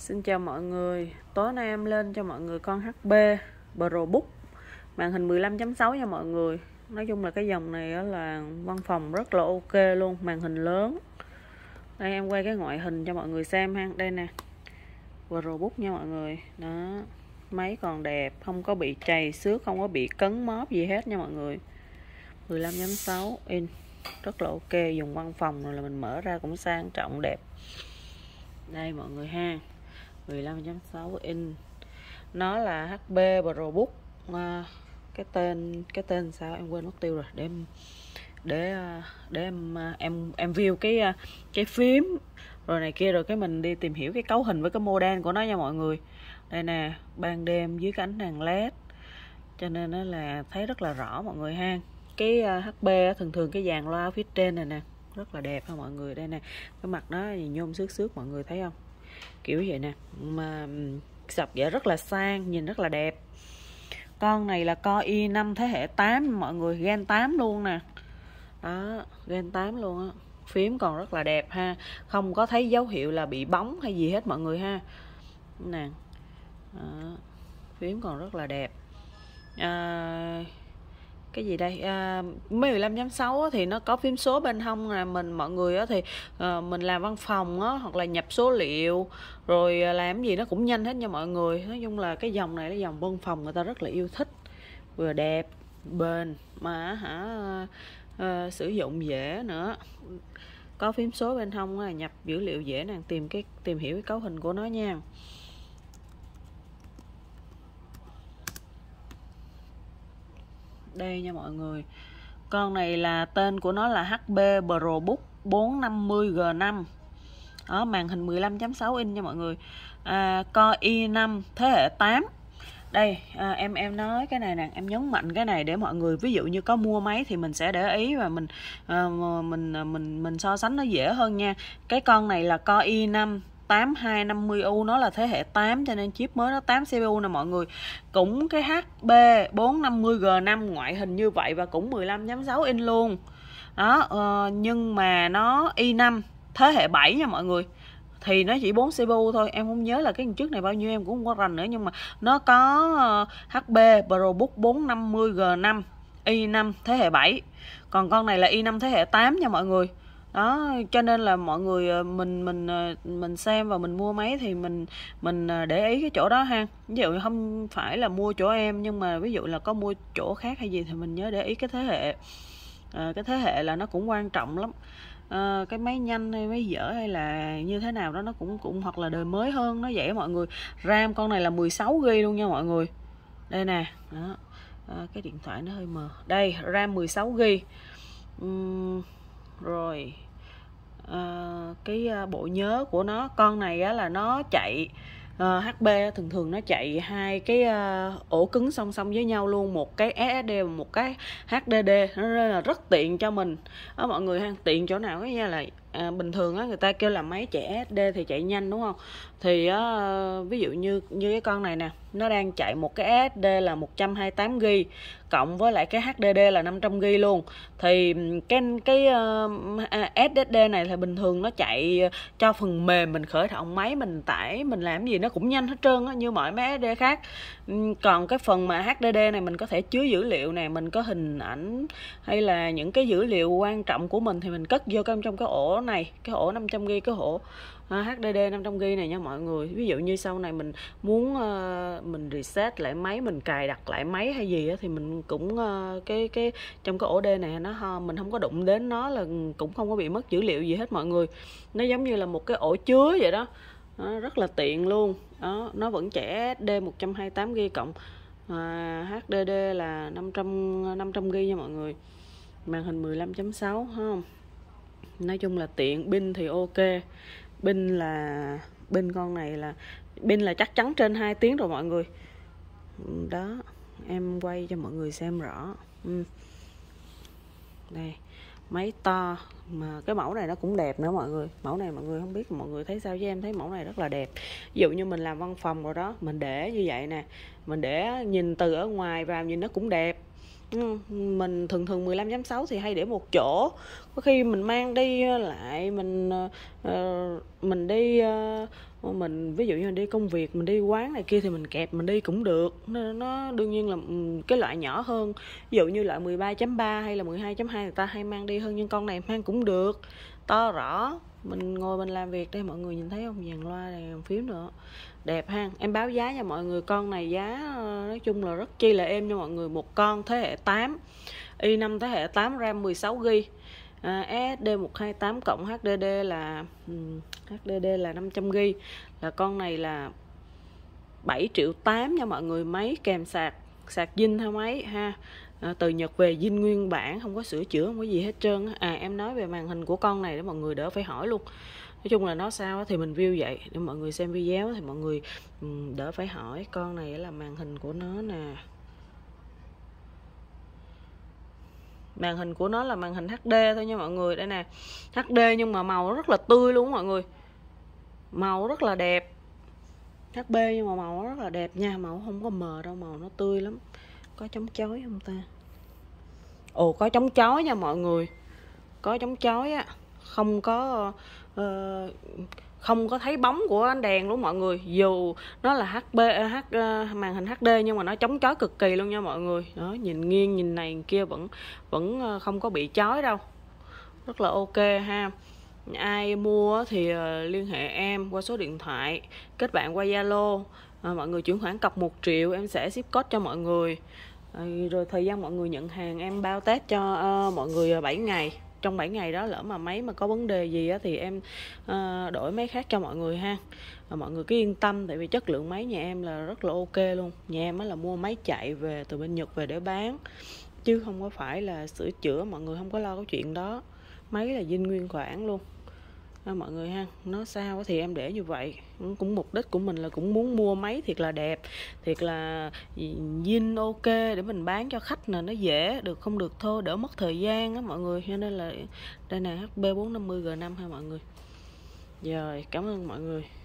Xin chào mọi người, tối nay em lên cho mọi người con HP ProBook màn hình 15.6 nha mọi người. Nói chung là cái dòng này là văn phòng rất là ok luôn, màn hình lớn. Đây em quay cái ngoại hình cho mọi người xem ha. Đây nè. ProBook nha mọi người. Đó. Máy còn đẹp, không có bị trầy xước, không có bị cấn móp gì hết nha mọi người. 15.6 in rất là ok, dùng văn phòng rồi là mình mở ra cũng sang trọng đẹp đây mọi người ha 15.6 inch nó là HP ProBook à, ờ, cái tên cái tên sao em quên mất tiêu rồi để em để ờ, để em ờ, em em view cái cái phím rồi này kia rồi cái mình đi tìm hiểu cái cấu hình với cái model của nó nha mọi người đây nè ban đêm dưới cái ánh đèn led cho nên nó là thấy rất là rõ mọi người ha cái HP thường thường cái dàn loa phía trên này nè rất là đẹp ha mọi người đây nè cái mặt nó nhôm xước xước mọi người thấy không kiểu vậy nè mà sọc dạ rất là sang nhìn rất là đẹp con này là co y 5 thế hệ 8 mọi người gen 8 luôn nè đó gen 8 luôn á phím còn rất là đẹp ha không có thấy dấu hiệu là bị bóng hay gì hết mọi người ha nè đó. phím còn rất là đẹp à, cái gì đây à, 15.6 thì nó có phím số bên hông là mình mọi người á, thì à, mình làm văn phòng á, hoặc là nhập số liệu rồi à, làm gì nó cũng nhanh hết nha mọi người nói chung là cái dòng này là dòng văn phòng người ta rất là yêu thích vừa đẹp bền mà hả à, à, sử dụng dễ nữa có phím số bên hông là nhập dữ liệu dễ nàng tìm cái tìm hiểu cái cấu hình của nó nha đây nha mọi người con này là tên của nó là HB ProBook 450G5 đó màn hình 15.6 inch nha mọi người à, Core i5 thế hệ 8 đây à, em em nói cái này nè em nhấn mạnh cái này để mọi người ví dụ như có mua máy thì mình sẽ để ý và mình à, mình à, mình mình so sánh nó dễ hơn nha cái con này là Core i5 8250U nó là thế hệ 8 cho nên chip mới nó 8 CPU nè mọi người cũng cái HP 450G5 ngoại hình như vậy và cũng 15.6 in luôn đó ờ, nhưng mà nó i5 thế hệ 7 nha mọi người thì nó chỉ 4 CPU thôi em không nhớ là cái trước này bao nhiêu em cũng không có rành nữa nhưng mà nó có hb ProBook 450 G5 i5 thế hệ 7 còn con này là i5 thế hệ 8 nha mọi người đó cho nên là mọi người ờ, mình mình ờ, mình xem và mình mua máy thì mình mình ờ, để ý cái chỗ đó ha ví dụ không phải là mua chỗ em nhưng mà ví dụ là có mua chỗ khác hay gì thì mình nhớ để ý cái thế hệ à, cái thế hệ là nó cũng quan trọng lắm à, cái máy nhanh hay máy dở hay là như thế nào đó nó cũng cũng hoặc là đời mới hơn nó dễ mọi người ram con này là 16 g luôn nha mọi người đây nè đó. À, cái điện thoại nó hơi mờ đây ram 16 g uhm rồi à, cái ờ, bộ nhớ của nó con này á, là nó chạy uh, ờ, HB thường thường nó chạy hai cái uh, ổ cứng song song với nhau luôn một cái SSD và một cái HDD nó là rất tiện cho mình đó, mọi người ha tiện chỗ nào ấy nha là À, bình thường á người ta kêu là máy chạy SSD thì chạy nhanh đúng không? Thì á, ví dụ như như cái con này nè, nó đang chạy một cái SSD là 128 g cộng với lại cái HDD là 500GB luôn thì cái cái uh, ờ, à, SSD này thì bình thường nó chạy cho phần mềm mình khởi động máy mình tải mình làm gì nó cũng nhanh hết trơn á như mọi máy SSD khác còn cái phần mà HDD này mình có thể chứa dữ liệu này mình có hình ảnh hay là những cái dữ liệu quan trọng của mình thì mình cất vô trong cái ổ này cái ổ 500GB cái ổ HDD 500GB này nha mọi người ví dụ như sau này mình muốn uh, mình reset lại máy mình cài đặt lại máy hay gì đó, thì mình cũng uh, cái cái trong cái ổ D này nó mình không có đụng đến nó là cũng không có bị mất dữ liệu gì hết mọi người nó giống như là một cái ổ chứa vậy đó, đó rất là tiện luôn đó nó vẫn trẻ SD 128GB cộng à, HDD là 500 500GB nha mọi người màn hình 15.6 không nói chung là tiện pin thì ok Bên là bên con này là bên là chắc chắn trên 2 tiếng rồi mọi người đó em quay cho mọi người xem rõ ừ. đây máy to mà cái mẫu này nó cũng đẹp nữa mọi người mẫu này mọi người không biết mọi người thấy sao chứ em thấy mẫu này rất là đẹp ví dụ như mình làm văn phòng rồi đó mình để như vậy nè mình để nhìn từ ở ngoài vào nhìn nó cũng đẹp mình thường thường 15.6 thì hay để một chỗ có khi mình mang đi ờ, lại mình ờ, ờ, mình đi mình ví dụ như đi công việc mình đi quán này kia thì mình kẹp mình đi cũng được nó, nó đương nhiên là ừ, cái loại nhỏ hơn ví dụ như loại 13.3 hay là 12.2 người ta hay mang đi hơn nhưng con này mang cũng được to rõ mình ngồi mình làm việc đây mọi người nhìn thấy không dàn loa này phím nữa đẹp ha em báo giá cho mọi người con này giá ờ, nói chung là rất chi là em cho mọi người một con thế hệ 8 i 5 thế hệ 8 ram 16 g à, SD 128 cộng HDD là um, HDD là 500 g là con này là 7 triệu 8 nha mọi người máy kèm sạc sạc dinh theo máy ha À, từ Nhật về zin nguyên bản không có sửa chữa không có gì hết trơn à em nói về màn hình của con này để mọi người đỡ phải hỏi luôn nói chung là nó sao thì mình view vậy để mọi người xem video thì mọi người đỡ phải hỏi con này là màn hình của nó nè màn hình của nó là màn hình HD thôi nha mọi người đây nè HD nhưng mà màu rất là tươi luôn mọi người màu rất là đẹp HB nhưng mà màu rất là đẹp nha màu không có mờ đâu màu nó tươi lắm có chống chói không ta ồ có chống chói nha mọi người có chống chói á không có uh, không có thấy bóng của ánh đèn luôn mọi người dù nó là hb h ờ, màn hình hd nhưng mà nó chống chói cực kỳ luôn nha mọi người đó nhìn nghiêng nhìn này kia vẫn vẫn ờ, không có bị chói đâu rất là ok ha ai mua thì liên hệ em qua số điện thoại kết bạn qua zalo mọi người chuyển khoản cọc 1 triệu em sẽ ship code cho mọi người Ờ, rồi thời gian mọi người nhận hàng em bao test cho uh, mọi người 7 ờ, ngày trong 7 ngày đó lỡ mà máy mà có vấn đề gì á, thì em uh, đổi máy khác cho mọi người ha và mọi người cứ yên tâm tại vì chất lượng máy nhà em là rất là ok luôn nhà em á, là mua máy chạy về từ bên Nhật về để bán chứ không có phải là sửa chữa mọi người không có lo cái chuyện đó máy là dinh nguyên khoản luôn đó, mọi người ha nó sao thì em để như vậy cũng mục đích của mình là cũng muốn mua máy thiệt là đẹp thiệt là zin ok để mình bán cho khách là nó dễ được không được thôi đỡ mất thời gian á mọi người cho nên là đây nè HB 450 G5 ha mọi người rồi cảm ơn mọi người